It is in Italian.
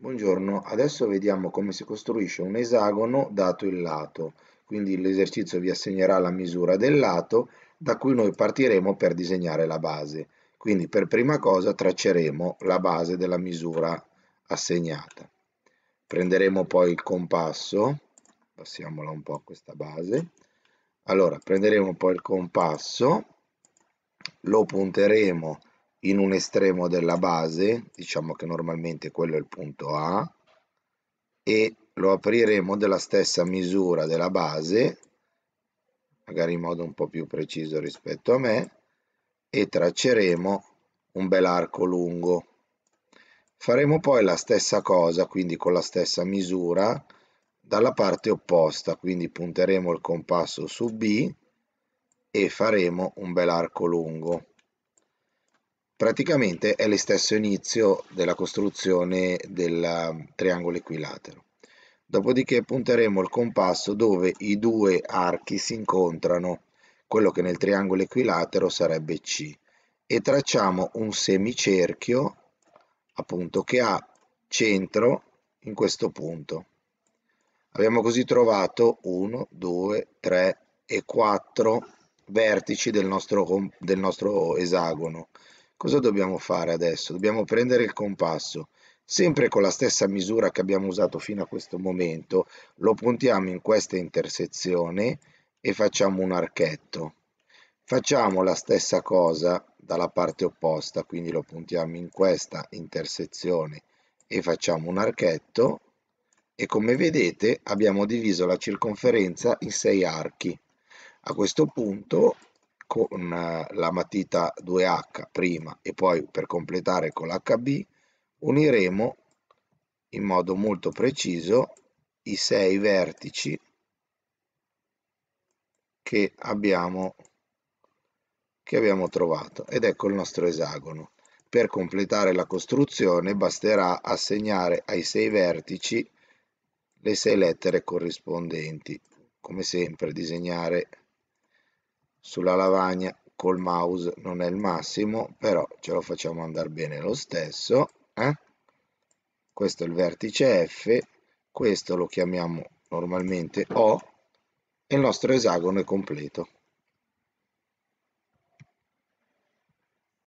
Buongiorno, adesso vediamo come si costruisce un esagono dato il lato, quindi l'esercizio vi assegnerà la misura del lato da cui noi partiremo per disegnare la base. Quindi per prima cosa tracceremo la base della misura assegnata. Prenderemo poi il compasso, passiamola un po' a questa base. Allora, prenderemo poi il compasso, lo punteremo in un estremo della base, diciamo che normalmente quello è il punto A, e lo apriremo della stessa misura della base, magari in modo un po' più preciso rispetto a me, e tracceremo un bel arco lungo. Faremo poi la stessa cosa, quindi con la stessa misura, dalla parte opposta, quindi punteremo il compasso su B e faremo un bel arco lungo. Praticamente è lo stesso inizio della costruzione del triangolo equilatero. Dopodiché punteremo il compasso dove i due archi si incontrano, quello che nel triangolo equilatero sarebbe C, e tracciamo un semicerchio appunto che ha centro in questo punto. Abbiamo così trovato 1, 2, 3 e 4 vertici del nostro, del nostro esagono. Cosa dobbiamo fare adesso? Dobbiamo prendere il compasso. Sempre con la stessa misura che abbiamo usato fino a questo momento, lo puntiamo in questa intersezione e facciamo un archetto. Facciamo la stessa cosa dalla parte opposta, quindi lo puntiamo in questa intersezione e facciamo un archetto e come vedete abbiamo diviso la circonferenza in sei archi. A questo punto con eh, la matita 2H prima e poi per completare con l'HB uniremo in modo molto preciso i sei vertici che abbiamo, che abbiamo trovato ed ecco il nostro esagono. Per completare la costruzione basterà assegnare ai sei vertici le sei lettere corrispondenti. Come sempre disegnare sulla lavagna col mouse non è il massimo però ce lo facciamo andare bene lo stesso eh? questo è il vertice F questo lo chiamiamo normalmente O e il nostro esagono è completo